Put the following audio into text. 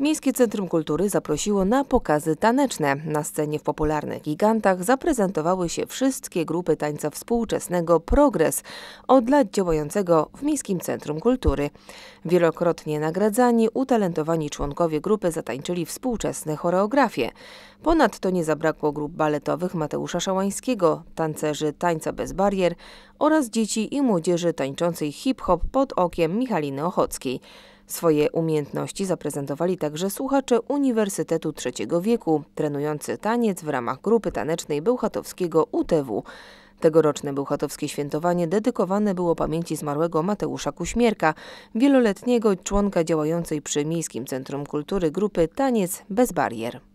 Miejskie Centrum Kultury zaprosiło na pokazy taneczne. Na scenie w popularnych gigantach zaprezentowały się wszystkie grupy tańca współczesnego Progres, od lat działającego w Miejskim Centrum Kultury. Wielokrotnie nagradzani, utalentowani członkowie grupy zatańczyli współczesne choreografie. Ponadto nie zabrakło grup baletowych Mateusza Szałańskiego, tancerzy tańca bez barier oraz dzieci i młodzieży tańczącej hip-hop pod okiem Michaliny Ochockiej. Swoje umiejętności zaprezentowali także słuchacze Uniwersytetu Trzeciego Wieku, trenujący taniec w ramach grupy tanecznej Bełchatowskiego UTW. Tegoroczne bełchatowskie świętowanie dedykowane było pamięci zmarłego Mateusza Kuśmierka, wieloletniego członka działającej przy Miejskim Centrum Kultury grupy Taniec bez barier.